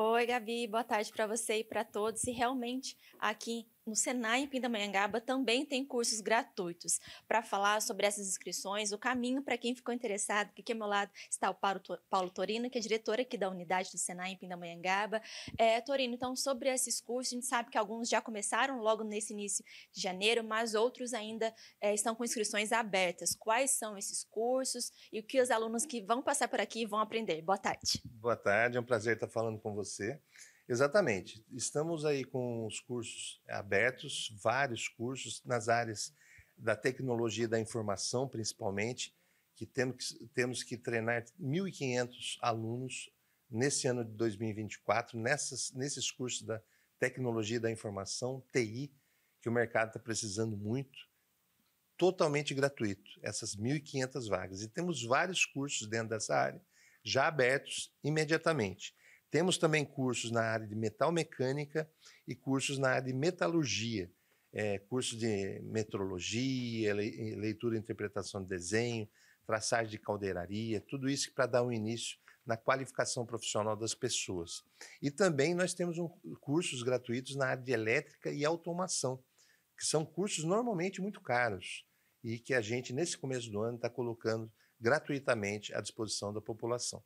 Oi, Gabi, boa tarde para você e para todos. E realmente aqui no Senai em Pindamonhangaba também tem cursos gratuitos para falar sobre essas inscrições, o caminho para quem ficou interessado, que aqui ao meu lado está o Paulo Torino, que é diretor aqui da unidade do Senai em Pindamonhangaba. É, Torino, então, sobre esses cursos, a gente sabe que alguns já começaram logo nesse início de janeiro, mas outros ainda é, estão com inscrições abertas. Quais são esses cursos e o que os alunos que vão passar por aqui vão aprender? Boa tarde. Boa tarde, é um prazer estar falando com você. Exatamente. Estamos aí com os cursos eh, abertos, vários cursos nas áreas da tecnologia da informação, principalmente, que temos que, temos que treinar 1.500 alunos nesse ano de 2024, nessas, nesses cursos da tecnologia da informação, TI, que o mercado está precisando muito, totalmente gratuito, essas 1.500 vagas. E temos vários cursos dentro dessa área já abertos imediatamente. Temos também cursos na área de metal mecânica e cursos na área de metalurgia, é, cursos de metrologia, leitura e interpretação de desenho, traçagem de caldeiraria, tudo isso para dar um início na qualificação profissional das pessoas. E também nós temos um, cursos gratuitos na área de elétrica e automação, que são cursos normalmente muito caros e que a gente, nesse começo do ano, está colocando gratuitamente à disposição da população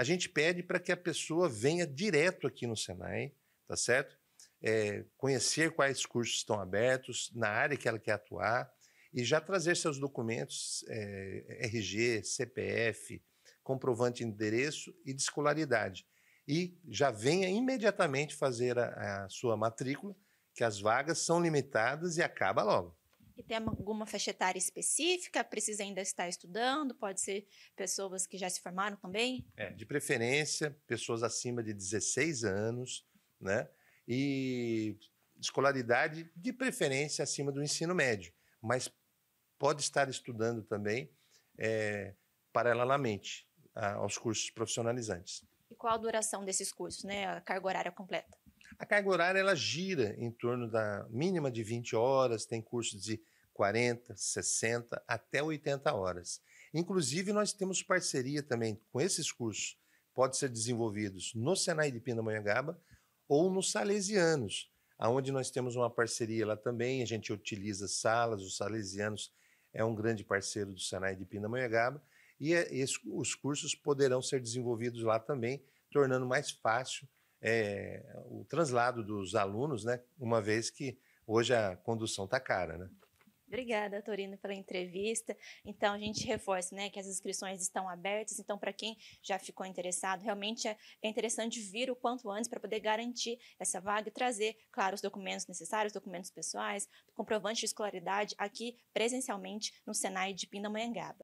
a gente pede para que a pessoa venha direto aqui no Senai, tá certo? É, conhecer quais cursos estão abertos, na área que ela quer atuar, e já trazer seus documentos, é, RG, CPF, comprovante de endereço e de escolaridade. E já venha imediatamente fazer a, a sua matrícula, que as vagas são limitadas e acaba logo que tem alguma faixa etária específica, precisa ainda estar estudando, pode ser pessoas que já se formaram também? É, de preferência, pessoas acima de 16 anos, né? E escolaridade, de preferência, acima do ensino médio, mas pode estar estudando também é, paralelamente aos cursos profissionalizantes. E qual a duração desses cursos, né? A carga horária completa? A carga horária ela gira em torno da mínima de 20 horas, tem cursos de 40, 60 até 80 horas. Inclusive, nós temos parceria também com esses cursos, pode ser desenvolvidos no Senai de Pindamonhangaba ou nos Salesianos, aonde nós temos uma parceria lá também, a gente utiliza salas, os Salesianos é um grande parceiro do Senai de Pindamonhangaba, e é, os cursos poderão ser desenvolvidos lá também, tornando mais fácil é, o translado dos alunos, né? Uma vez que hoje a condução está cara, né? Obrigada, Torino, pela entrevista. Então, a gente reforça né, que as inscrições estão abertas. Então, para quem já ficou interessado, realmente é, é interessante vir o quanto antes para poder garantir essa vaga e trazer, claro, os documentos necessários, documentos pessoais, comprovante de escolaridade aqui presencialmente no Senai de Pindamonhangaba.